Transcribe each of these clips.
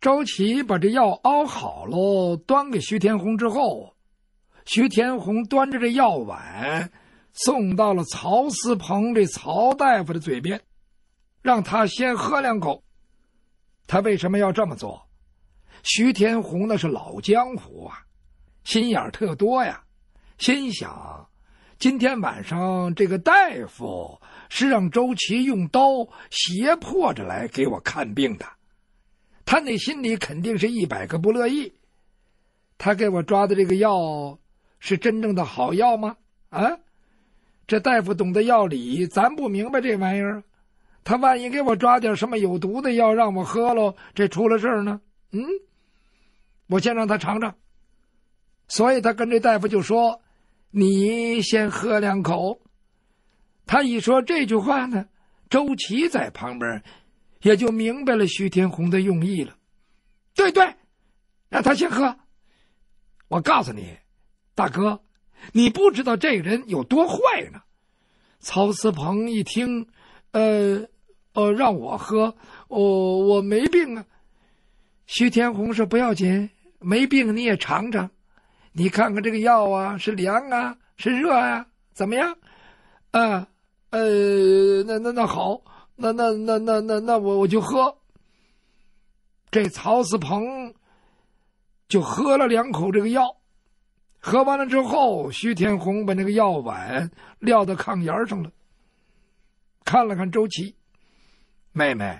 周琦把这药熬好喽，端给徐天红之后，徐天红端着这药碗，送到了曹思鹏这曹大夫的嘴边，让他先喝两口。他为什么要这么做？徐天红那是老江湖啊，心眼特多呀。心想，今天晚上这个大夫是让周琦用刀胁迫着来给我看病的。他那心里肯定是一百个不乐意。他给我抓的这个药，是真正的好药吗？啊，这大夫懂得药理，咱不明白这玩意儿。他万一给我抓点什么有毒的药让我喝喽，这出了事儿呢？嗯，我先让他尝尝。所以他跟这大夫就说：“你先喝两口。”他一说这句话呢，周琦在旁边。也就明白了徐天红的用意了，对对，让他先喝。我告诉你，大哥，你不知道这人有多坏呢。曹思鹏一听，呃，呃，让我喝，我我没病啊。徐天红说：“不要紧，没病你也尝尝，你看看这个药啊是凉啊是热啊，怎么样？啊，呃，那那那好。”那那那那那那我我就喝。这曹四鹏就喝了两口这个药，喝完了之后，徐天红把那个药碗撂到炕沿上了。看了看周琦，妹妹，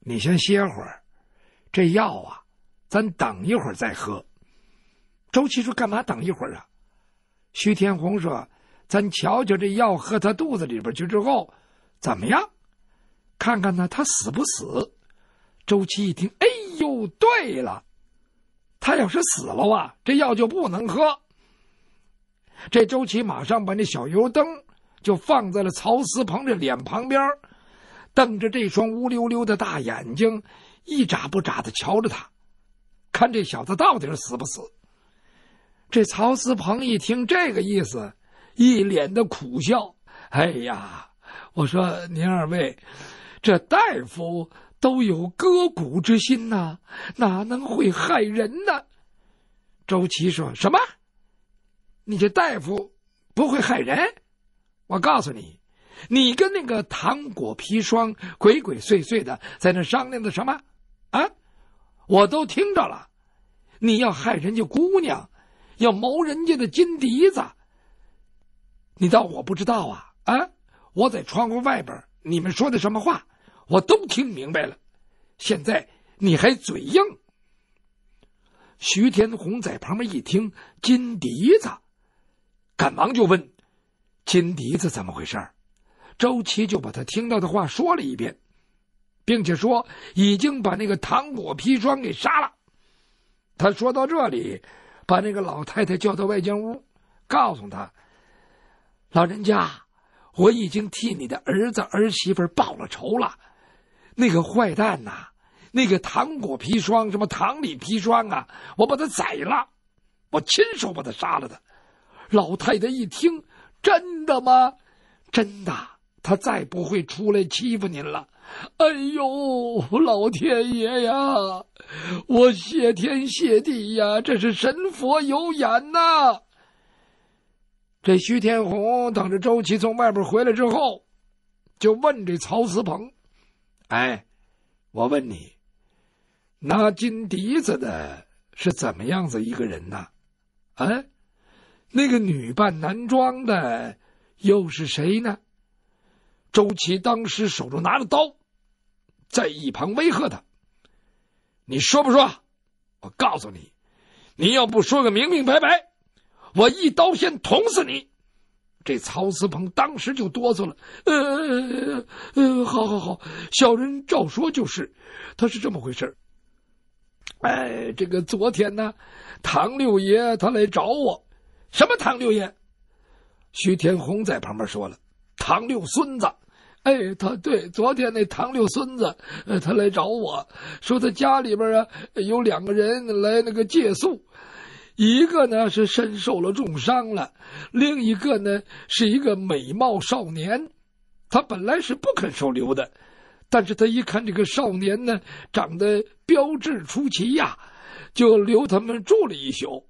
你先歇会儿，这药啊，咱等一会儿再喝。周琦说：“干嘛等一会儿啊？”徐天红说：“咱瞧瞧这药喝他肚子里边去之后怎么样。”看看呢，他死不死？周琦一听，哎呦，对了，他要是死了啊，这药就不能喝。这周琦马上把那小油灯就放在了曹思鹏这脸旁边，瞪着这双乌溜溜的大眼睛，一眨不眨的瞧着他，看这小子到底是死不死。这曹思鹏一听这个意思，一脸的苦笑：“哎呀，我说您二位。”这大夫都有割骨之心呐，哪能会害人呢？周琦说什么？你这大夫不会害人？我告诉你，你跟那个糖果砒霜鬼鬼祟祟的在那商量的什么？啊，我都听着了。你要害人家姑娘，要谋人家的金笛子。你当我不知道啊？啊，我在窗户外边，你们说的什么话？我都听明白了，现在你还嘴硬。徐天红在旁边一听金笛子，赶忙就问：“金笛子怎么回事周琦就把他听到的话说了一遍，并且说已经把那个糖果砒霜给杀了。他说到这里，把那个老太太叫到外间屋，告诉他：“老人家，我已经替你的儿子儿媳妇报了仇了。”那个坏蛋呐，那个糖果砒霜，什么糖里砒霜啊！我把他宰了，我亲手把他杀了的。老太太一听，真的吗？真的，他再不会出来欺负您了。哎呦，老天爷呀，我谢天谢地呀，这是神佛有眼呐。这徐天红等着周琦从外边回来之后，就问这曹思鹏。哎，我问你，拿金笛子的是怎么样子一个人呢？啊，那个女扮男装的又是谁呢？周琦当时手中拿着刀，在一旁威吓他：“你说不说？我告诉你，你要不说个明明白白，我一刀先捅死你。”这曹思鹏当时就哆嗦了，呃，呃，好好好，小人照说就是，他是这么回事哎，这个昨天呢，唐六爷他来找我，什么唐六爷？徐天红在旁边说了，唐六孙子。哎，他对，昨天那唐六孙子，他来找我，说他家里边啊有两个人来那个借宿。一个呢是身受了重伤了，另一个呢是一个美貌少年，他本来是不肯收留的，但是他一看这个少年呢长得标致出奇呀，就留他们住了一宿。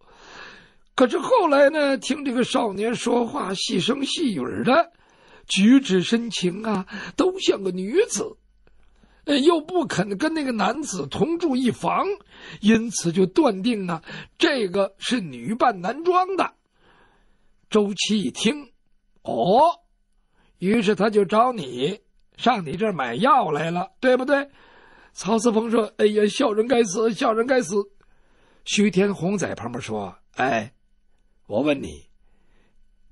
可是后来呢，听这个少年说话细声细语的，举止深情啊，都像个女子。又不肯跟那个男子同住一房，因此就断定啊，这个是女扮男装的。周七一听，哦，于是他就找你上你这儿买药来了，对不对？曹思峰说：“哎呀，小人该死，小人该死。”徐天红在旁边说：“哎，我问你，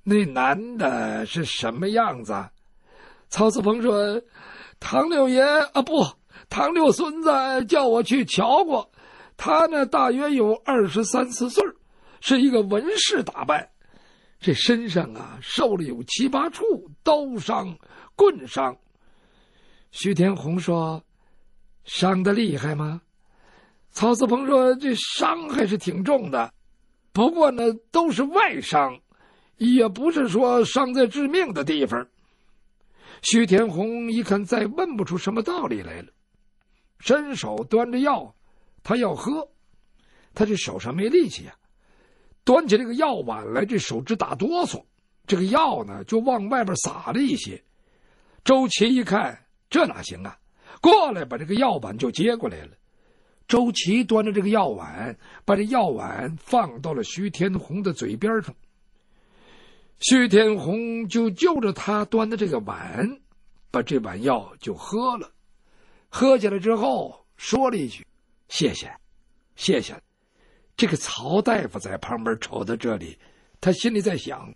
那男的是什么样子？”曹思峰说。唐六爷啊，不，唐六孙子叫我去瞧过，他呢大约有二十三四岁是一个文士打扮，这身上啊受了有七八处刀伤、棍伤。徐天红说：“伤的厉害吗？”曹四鹏说：“这伤还是挺重的，不过呢都是外伤，也不是说伤在致命的地方。”徐天红一看，再问不出什么道理来了，伸手端着药，他要喝，他这手上没力气呀，端起这个药碗来，这手直打哆嗦，这个药呢就往外边撒了一些。周琦一看，这哪行啊，过来把这个药碗就接过来了。周琦端着这个药碗，把这药碗放到了徐天红的嘴边上。徐天红就就着他端的这个碗，把这碗药就喝了。喝起来之后，说了一句：“谢谢，谢谢。”这个曹大夫在旁边瞅到这里，他心里在想：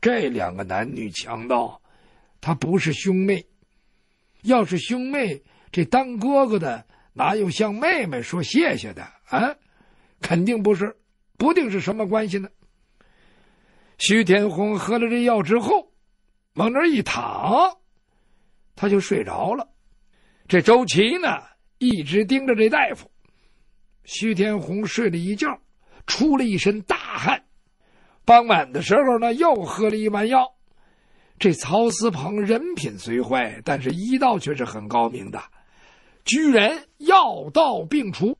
这两个男女强盗，他不是兄妹。要是兄妹，这当哥哥的哪有向妹妹说谢谢的啊？肯定不是，不定是什么关系呢？徐天红喝了这药之后，往那儿一躺，他就睡着了。这周琦呢，一直盯着这大夫。徐天红睡了一觉，出了一身大汗。傍晚的时候呢，又喝了一碗药。这曹思鹏人品虽坏，但是医道却是很高明的，居然药到病除。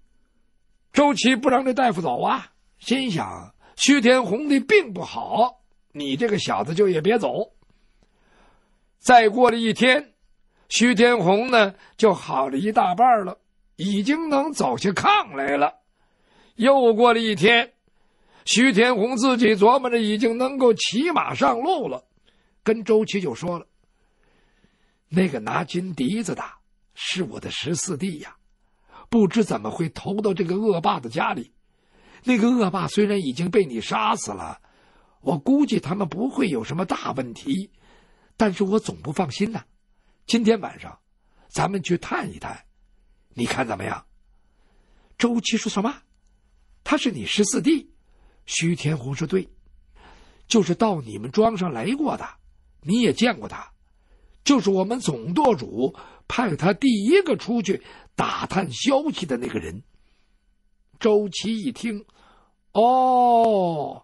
周琦不让这大夫走啊，心想。徐天红的病不好，你这个小子就也别走。再过了一天，徐天红呢就好了一大半了，已经能走下炕来了。又过了一天，徐天红自己琢磨着已经能够骑马上路了，跟周琦就说了：“那个拿金笛子的，是我的十四弟呀，不知怎么会投到这个恶霸的家里。”那个恶霸虽然已经被你杀死了，我估计他们不会有什么大问题，但是我总不放心呐。今天晚上，咱们去探一探，你看怎么样？周七说什么？他是你十四弟，徐天红是对，就是到你们庄上来过的，你也见过他，就是我们总舵主派他第一个出去打探消息的那个人。周琦一听，哦，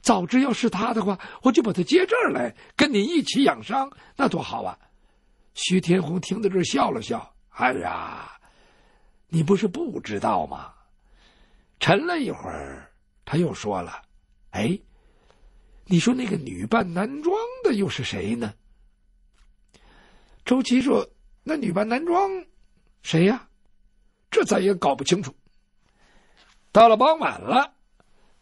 早知要是他的话，我就把他接这儿来，跟你一起养伤，那多好啊！徐天红听到这儿笑了笑，哎呀，你不是不知道吗？沉了一会儿，他又说了，哎，你说那个女扮男装的又是谁呢？周琦说，那女扮男装，谁呀？这咱也搞不清楚。到了傍晚了，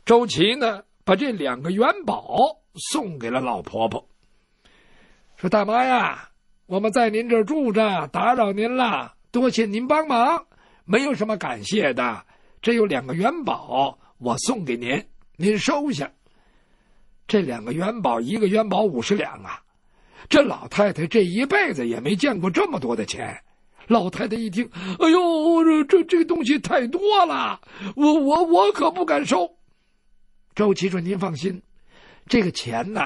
周琦呢，把这两个元宝送给了老婆婆，说：“大妈呀，我们在您这儿住着，打扰您了，多谢您帮忙，没有什么感谢的，这有两个元宝，我送给您，您收下。这两个元宝，一个元宝五十两啊，这老太太这一辈子也没见过这么多的钱。”老太太一听，哎呦，这这这东西太多了，我我我可不敢收。周琦说：“您放心，这个钱呢，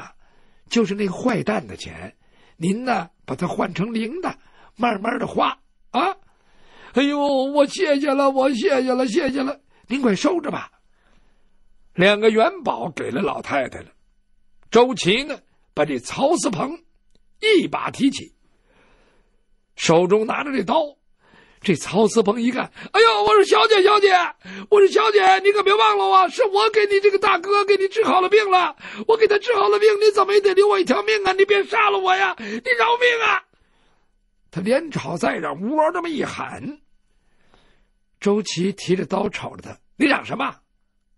就是那个坏蛋的钱，您呢把它换成零的，慢慢的花啊。”哎呦，我谢谢了，我谢谢了，谢谢了，您快收着吧。两个元宝给了老太太了，周琦呢，把这曹思鹏一把提起。手中拿着这刀，这曹思鹏一看，哎呦！我说小姐，小姐，我说小姐，你可别忘了我，是我给你这个大哥给你治好了病了，我给他治好了病，你怎么也得留我一条命啊！你别杀了我呀！你饶命啊！他连吵再嚷，呜嗷这么一喊，周琦提着刀瞅着他，你嚷什么？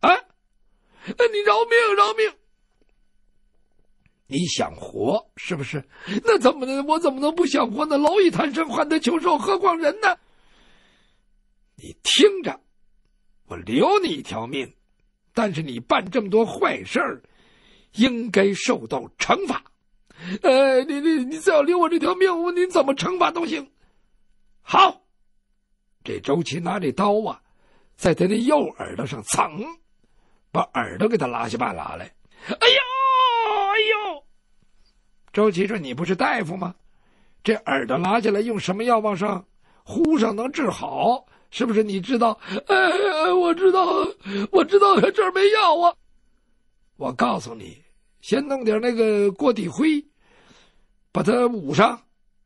啊？那你饶命，饶命！你想活是不是？那怎么？我怎么能不想活呢？蝼蚁贪生，患得求寿，何况人呢？你听着，我留你一条命，但是你办这么多坏事儿，应该受到惩罚。呃，你你你，只要留我这条命，我你怎么惩罚都行。好，这周琦拿着刀啊，在他的右耳朵上蹭，把耳朵给他拉下半拉来。哎呀！周琦说：“你不是大夫吗？这耳朵拉下来用什么药往上糊上能治好？是不是？你知道？哎，我知道，我知道，这儿没药啊。我告诉你，先弄点那个锅底灰，把它捂上，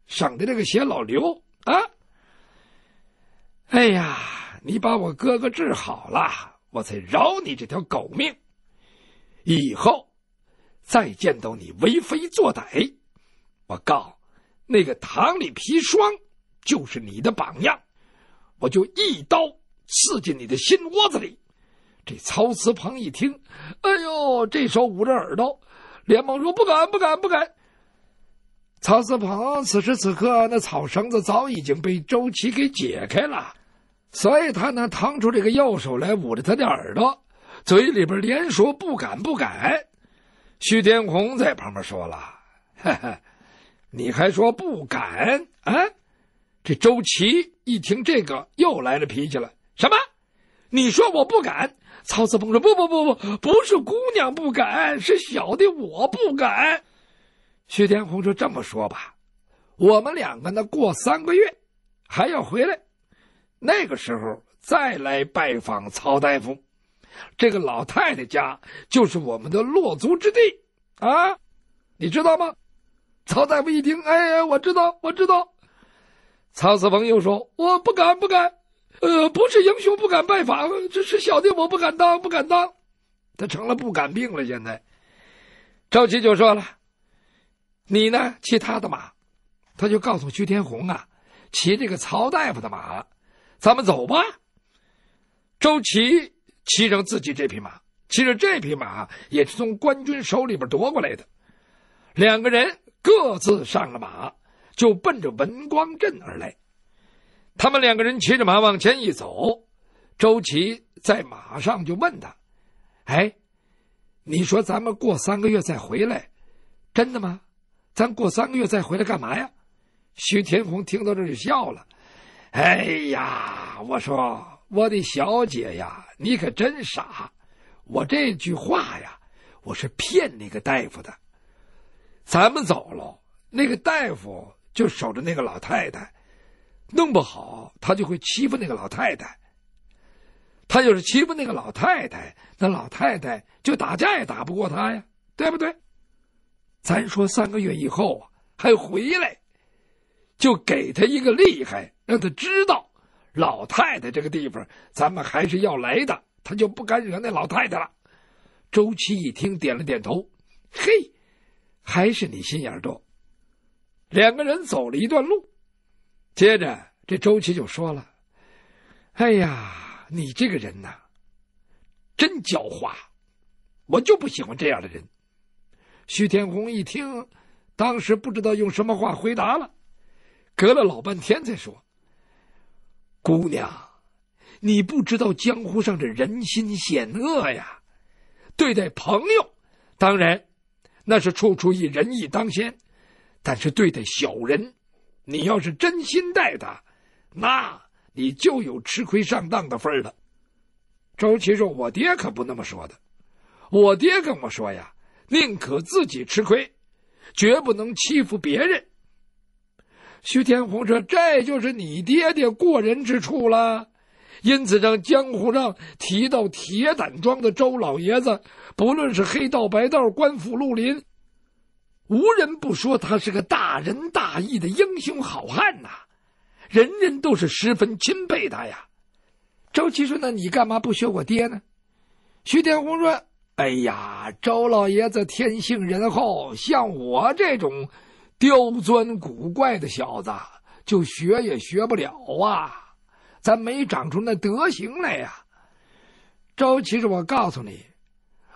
省得这个血老流啊。哎呀，你把我哥哥治好了，我才饶你这条狗命。以后。”再见到你为非作歹，我告，那个堂里砒霜就是你的榜样，我就一刀刺进你的心窝子里。这曹慈鹏一听，哎呦，这手捂着耳朵，连忙说不敢不敢不敢。曹慈鹏此时此刻，那草绳子早已经被周琦给解开了，所以他呢，掏出这个右手来捂着他的耳朵，嘴里边连说不敢不敢。徐天红在旁边说了：“你还说不敢啊？”这周琦一听这个，又来了脾气了：“什么？你说我不敢？”曹子峰说：“不不不不，不是姑娘不敢，是小的我不敢。”徐天红说：“这么说吧，我们两个呢，过三个月还要回来，那个时候再来拜访曹大夫。”这个老太太家就是我们的落足之地，啊，你知道吗？曹大夫一听，哎，呀，我知道，我知道。曹四鹏又说：“我不敢，不敢，呃，不是英雄不敢拜访，这是小弟，我不敢当，不敢当。”他成了不敢病了。现在，周琦就说了：“你呢，骑他的马。”他就告诉徐天红啊：“骑这个曹大夫的马，咱们走吧。”周琦。骑上自己这匹马，骑着这匹马也是从官军手里边夺过来的。两个人各自上了马，就奔着文光镇而来。他们两个人骑着马往前一走，周琦在马上就问他：“哎，你说咱们过三个月再回来，真的吗？咱过三个月再回来干嘛呀？”徐天红听到这就笑了：“哎呀，我说。”我的小姐呀，你可真傻！我这句话呀，我是骗那个大夫的。咱们走了，那个大夫就守着那个老太太，弄不好他就会欺负那个老太太。他就是欺负那个老太太，那老太太就打架也打不过他呀，对不对？咱说三个月以后啊，还回来，就给他一个厉害，让他知道。老太太这个地方，咱们还是要来的。他就不敢惹那老太太了。周琦一听，点了点头。嘿，还是你心眼多。两个人走了一段路，接着这周琦就说了：“哎呀，你这个人呐，真狡猾。我就不喜欢这样的人。”徐天红一听，当时不知道用什么话回答了，隔了老半天才说。姑娘，你不知道江湖上这人心险恶呀。对待朋友，当然那是处处以仁义当先；但是对待小人，你要是真心待他，那你就有吃亏上当的份儿了。周琦说：“我爹可不那么说的，我爹跟我说呀，宁可自己吃亏，绝不能欺负别人。”徐天红说：“这就是你爹爹过人之处了，因此让江湖上提到铁胆庄的周老爷子，不论是黑道白道、官府绿林，无人不说他是个大仁大义的英雄好汉呐，人人都是十分钦佩他呀。”周琦说：“那你干嘛不学我爹呢？”徐天红说：“哎呀，周老爷子天性仁厚，像我这种……”刁钻古怪的小子，就学也学不了啊！咱没长出那德行来呀。周其实，我告诉你，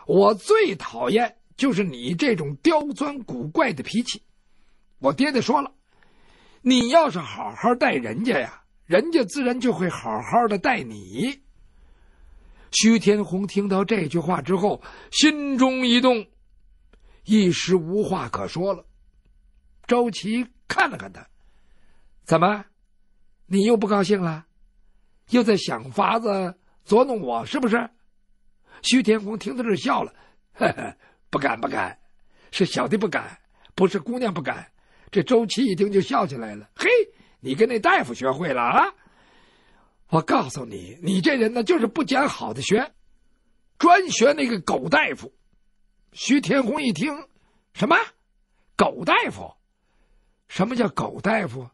我最讨厌就是你这种刁钻古怪的脾气。我爹爹说了，你要是好好待人家呀，人家自然就会好好的待你。徐天红听到这句话之后，心中一动，一时无话可说了。周琦看了看他，怎么，你又不高兴了？又在想法子捉弄我是不是？徐天红听到这笑了，呵呵，不敢不敢，是小弟不敢，不是姑娘不敢。这周琦一听就笑起来了，嘿，你跟那大夫学会了啊？我告诉你，你这人呢，就是不讲好的学，专学那个狗大夫。徐天红一听，什么狗大夫？什么叫狗大夫？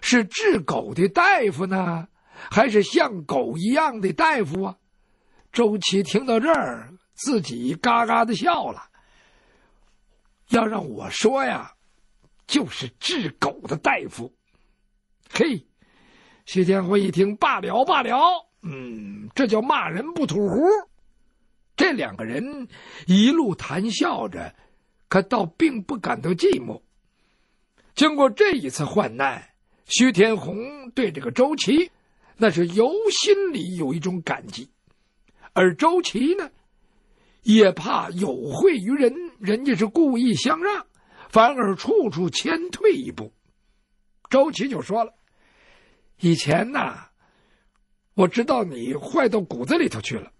是治狗的大夫呢，还是像狗一样的大夫啊？周琦听到这儿，自己嘎嘎的笑了。要让我说呀，就是治狗的大夫。嘿，徐天辉一听，罢了罢了，嗯，这叫骂人不吐胡。这两个人一路谈笑着，可倒并不感到寂寞。经过这一次患难，徐天红对这个周琦，那是由心里有一种感激；而周琦呢，也怕有惠于人，人家是故意相让，反而处处谦退一步。周琦就说了：“以前呐，我知道你坏到骨子里头去了，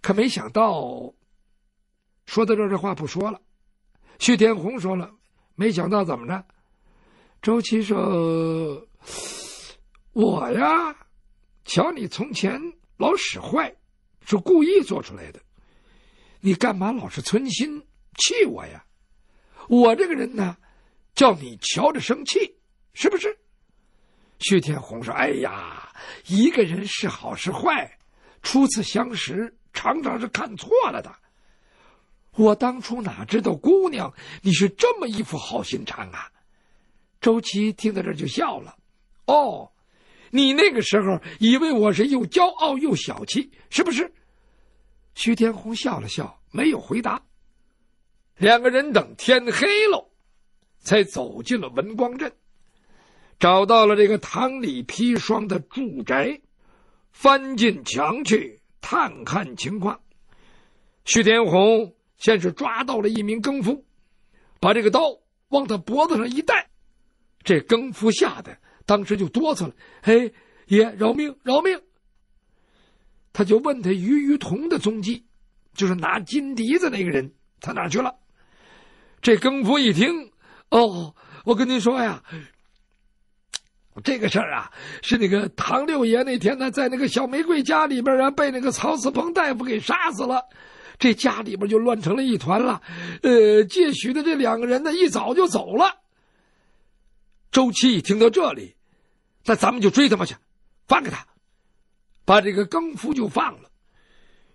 可没想到。”说到这，这话不说了。徐天红说了：“没想到怎么着？”周琦说：“我呀，瞧你从前老使坏，是故意做出来的。你干嘛老是存心气我呀？我这个人呢，叫你瞧着生气，是不是？”薛天鸿说：“哎呀，一个人是好是坏，初次相识常常是看错了的。我当初哪知道姑娘你是这么一副好心肠啊！”周琦听到这就笑了，“哦，你那个时候以为我是又骄傲又小气，是不是？”徐天红笑了笑，没有回答。两个人等天黑了，才走进了文光镇，找到了这个堂里砒霜的住宅，翻进墙去探看情况。徐天红先是抓到了一名耕夫，把这个刀往他脖子上一戴。这更夫吓得当时就哆嗦了，嘿，爷饶命，饶命！他就问他于于同的踪迹，就是拿金笛子那个人，他哪去了？这更夫一听，哦，我跟您说呀，这个事儿啊，是那个唐六爷那天呢，在那个小玫瑰家里边啊，被那个曹四鹏大夫给杀死了，这家里边就乱成了一团了。呃，借许的这两个人呢，一早就走了。周七听到这里，那咱们就追他们去，放开他，把这个更夫就放了。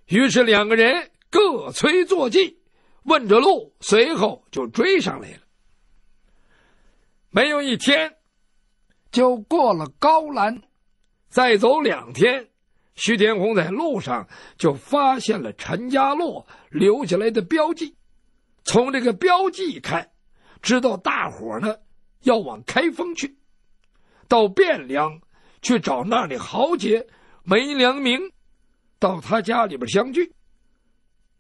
于是两个人各催坐骑，问着路，随后就追上来了。没有一天，就过了高栏，再走两天，徐天红在路上就发现了陈家洛留下来的标记。从这个标记看，知道大伙呢。要往开封去，到汴梁去找那里豪杰梅良明，到他家里边相聚。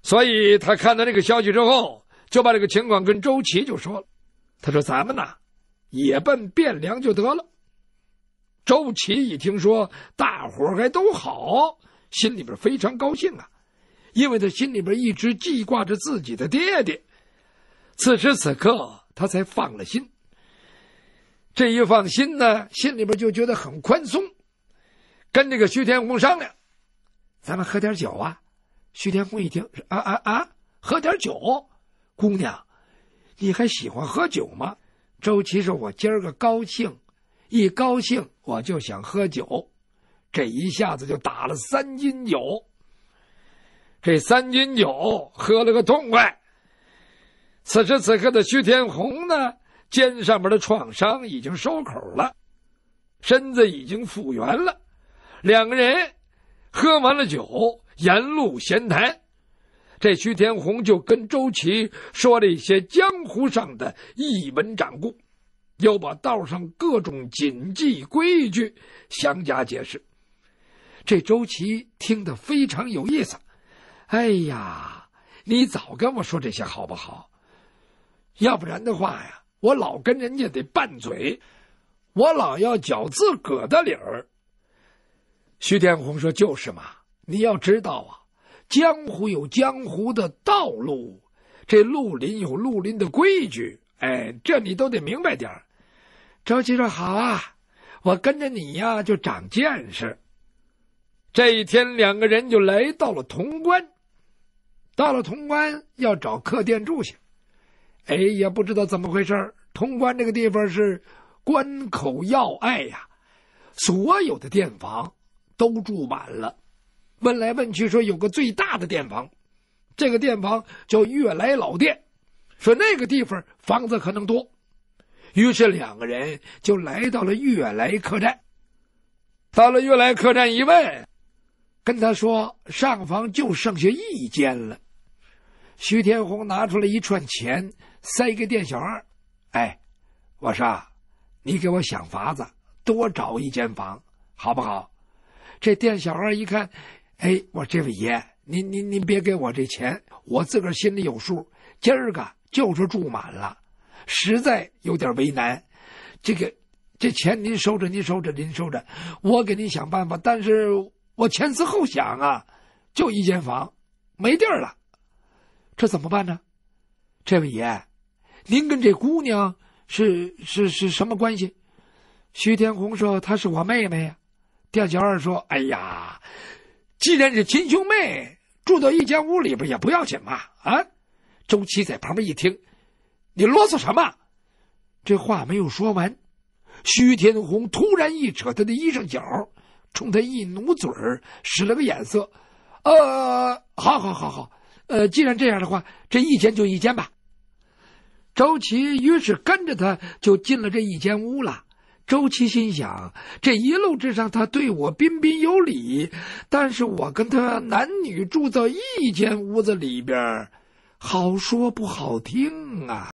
所以他看到这个消息之后，就把这个情况跟周琦就说了。他说：“咱们呐，也奔汴梁就得了。”周琦一听说大伙还都好，心里边非常高兴啊，因为他心里边一直记挂着自己的爹爹，此时此刻他才放了心。这一放心呢，心里边就觉得很宽松，跟这个徐天红商量，咱们喝点酒啊。徐天红一听，啊啊啊，喝点酒，姑娘，你还喜欢喝酒吗？周琦说，我今儿个高兴，一高兴我就想喝酒，这一下子就打了三斤酒。这三斤酒喝了个痛快。此时此刻的徐天红呢？肩上面的创伤已经收口了，身子已经复原了。两个人喝完了酒，沿路闲谈。这徐天红就跟周琦说了一些江湖上的一文掌故，又把道上各种谨记规矩详加解释。这周琦听得非常有意思。哎呀，你早跟我说这些好不好？要不然的话呀。我老跟人家得拌嘴，我老要搅自个的理儿。徐天红说：“就是嘛，你要知道啊，江湖有江湖的道路，这绿林有绿林的规矩，哎，这你都得明白点儿。”急琦说：“好啊，我跟着你呀，就长见识。”这一天，两个人就来到了潼关。到了潼关，要找客店住下。哎，也不知道怎么回事儿。潼关这个地方是关口要隘呀，所有的店房都住满了。问来问去，说有个最大的店房，这个店房叫悦来老店，说那个地方房子可能多。于是两个人就来到了悦来客栈。到了悦来客栈一问，跟他说上房就剩下一间了。徐天红拿出来一串钱，塞给店小二。“哎，我说，你给我想法子，多找一间房，好不好？”这店小二一看，“哎，我这位爷，您您您别给我这钱，我自个儿心里有数。今儿个就是住满了，实在有点为难。这个，这钱您收着，您收着，您收着。我给您想办法，但是我前思后想啊，就一间房，没地儿了。”这怎么办呢？这位爷，您跟这姑娘是是是什么关系？徐天红说：“她是我妹妹呀。”店小二说：“哎呀，既然是亲兄妹，住到一间屋里边也不要紧嘛。”啊，周琦在旁边一听，你啰嗦什么？这话没有说完，徐天红突然一扯他的衣裳角，冲他一努嘴使了个眼色：“呃，好好好好。”呃，既然这样的话，这一间就一间吧。周琦于是跟着他就进了这一间屋了。周琦心想，这一路之上他对我彬彬有礼，但是我跟他男女住在一间屋子里边，好说不好听啊。